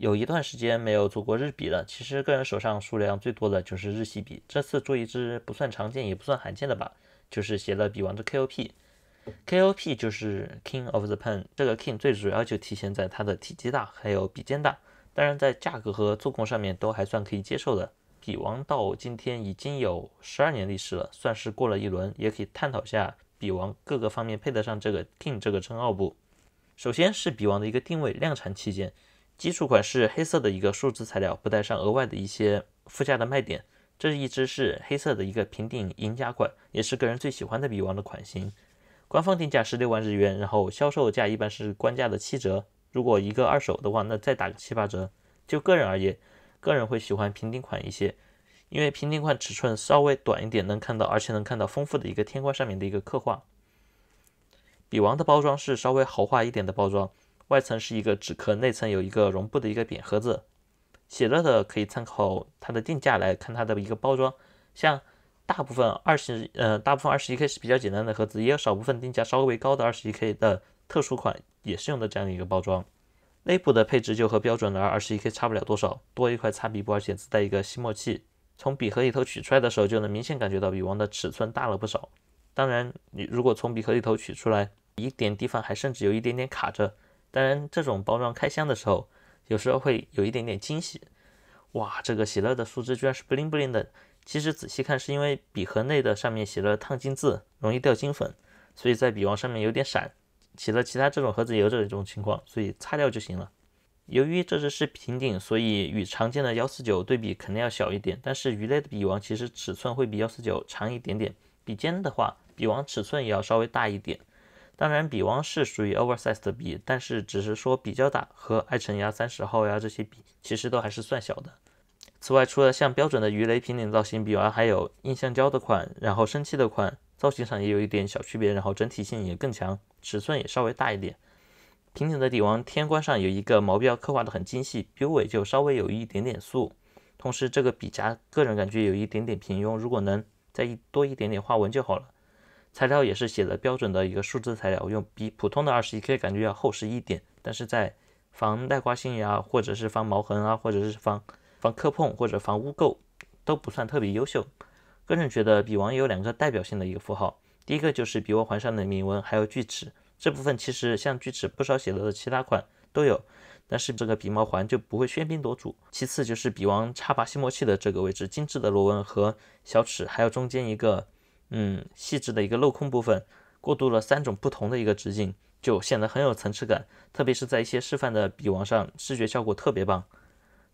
有一段时间没有做过日笔了，其实个人手上数量最多的就是日系笔。这次做一支不算常见也不算罕见的吧，就是写了笔王的 K O P。K O P 就是 King of the Pen，这个 King 最主要就体现在它的体积大，还有笔尖大。当然在价格和做工上面都还算可以接受的。笔王到今天已经有十二年历史了，算是过了一轮，也可以探讨下笔王各个方面配得上这个 King 这个称号不？首先是笔王的一个定位，量产期间。基础款是黑色的一个树脂材料，不带上额外的一些附加的卖点。这一只是黑色的一个平顶银夹款，也是个人最喜欢的笔王的款型。官方定价十六万日元，然后销售价一般是官价的七折。如果一个二手的话，那再打个七八折。就个人而言，个人会喜欢平顶款一些，因为平顶款尺寸稍微短一点，能看到而且能看到丰富的一个天官上面的一个刻画。笔王的包装是稍微豪华一点的包装。外层是一个纸壳，内层有一个绒布的一个扁盒子。喜乐的可以参考它的定价来看它的一个包装，像大部分二十呃大部分二十一 K 是比较简单的盒子，也有少部分定价稍微高的二十一 K 的特殊款也是用的这样一个包装。内部的配置就和标准的二二十一 K 差不了多少，多一块擦笔布，而且自带一个吸墨器。从笔盒里头取出来的时候，就能明显感觉到笔王的尺寸大了不少。当然，你如果从笔盒里头取出来，一点地方还甚至有一点点卡着。当然，这种包装开箱的时候，有时候会有一点点惊喜。哇，这个喜乐的树枝居然是布灵布灵的。其实仔细看，是因为笔盒内的上面写了烫金字，容易掉金粉，所以在笔王上面有点闪。喜乐其他这种盒子也有这种情况，所以擦掉就行了。由于这只是平顶，所以与常见的幺四九对比肯定要小一点。但是，鱼类的笔王其实尺寸会比幺四九长一点点。笔尖的话，笔王尺寸也要稍微大一点。当然，笔王是属于 o v e r s i z e 的笔，但是只是说比较大，和爱晨呀、三十号呀这些笔其实都还是算小的。此外，除了像标准的鱼雷平顶造型笔王，还有印象胶的款，然后生气的款，造型上也有一点小区别，然后整体性也更强，尺寸也稍微大一点。平顶的底王天官上有一个毛标，刻画的很精细，标尾就稍微有一点点素。同时，这个笔夹个人感觉有一点点平庸，如果能再多一点点花纹就好了。材料也是写的标准的一个数字材料，用比普通的二十一 K 感觉要厚实一点，但是在防耐刮性呀，或者是防毛痕啊，或者是防防磕碰或者防污垢都不算特别优秀。个人觉得笔王有两个代表性的一个符号，第一个就是笔握环上的铭文还有锯齿这部分，其实像锯齿不少写的其他款都有，但是这个笔毛环就不会喧宾夺主。其次就是笔王插拔吸墨器的这个位置，精致的螺纹和小齿，还有中间一个。嗯，细致的一个镂空部分，过渡了三种不同的一个直径，就显得很有层次感。特别是在一些示范的笔王上，视觉效果特别棒。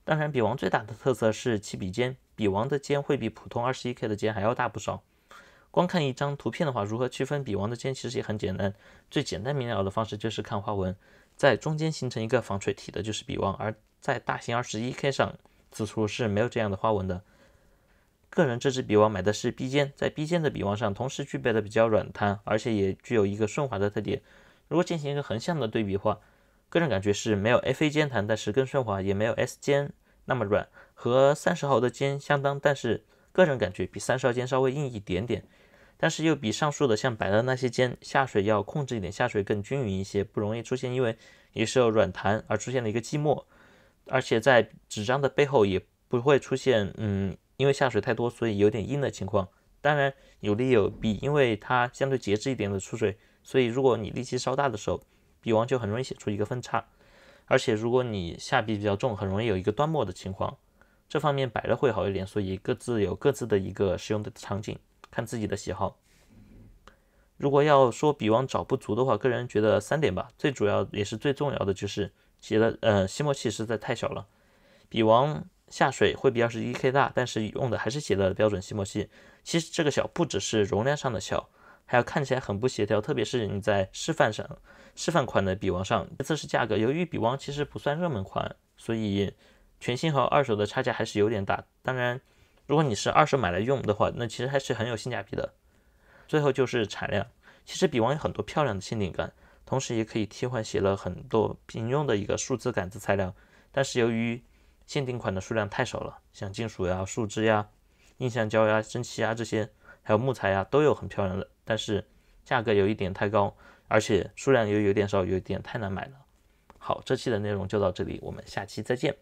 当然，笔王最大的特色是起笔尖，笔王的尖会比普通二十一 K 的尖还要大不少。光看一张图片的话，如何区分笔王的尖其实也很简单，最简单明了的方式就是看花纹，在中间形成一个纺锤体的就是笔王，而在大型二十一 K 上，此处是没有这样的花纹的。个人这支笔王买的是 B 尖，在 B 尖的笔王上，同时具备了比较软弹，而且也具有一个顺滑的特点。如果进行一个横向的对比的话，个人感觉是没有 F 尖弹，但是更顺滑，也没有 S 尖那么软，和三十毫的尖相当，但是个人感觉比三十号尖稍微硬一点点，但是又比上述的像白的那些尖下水要控制一点，下水更均匀一些，不容易出现因为也是有软弹而出现的一个寂寞，而且在纸张的背后也不会出现嗯。因为下水太多，所以有点硬的情况。当然有利有弊，因为它相对节制一点的出水，所以如果你力气稍大的时候，笔王就很容易写出一个分叉。而且如果你下笔比较重，很容易有一个断墨的情况。这方面摆的会好一点，所以各自有各自的一个使用的场景，看自己的喜好。如果要说笔王找不足的话，个人觉得三点吧。最主要也是最重要的就是写的，呃，吸墨器实在太小了，笔王。下水会比二十一 k 大，但是用的还是写的标准吸墨器。其实这个小不只是容量上的小，还有看起来很不协调，特别是你在示范上，示范款的笔王上。这测试价格，由于笔王其实不算热门款，所以全新和二手的差价还是有点大。当然，如果你是二手买来用的话，那其实还是很有性价比的。最后就是产量，其实笔王有很多漂亮的限定杆，同时也可以替换写了很多平用的一个数字杆子材料，但是由于限定款的数量太少了，像金属呀、树脂呀、印象胶呀、珍奇呀这些，还有木材呀，都有很漂亮的，但是价格有一点太高，而且数量又有点少，有一点太难买了。好，这期的内容就到这里，我们下期再见。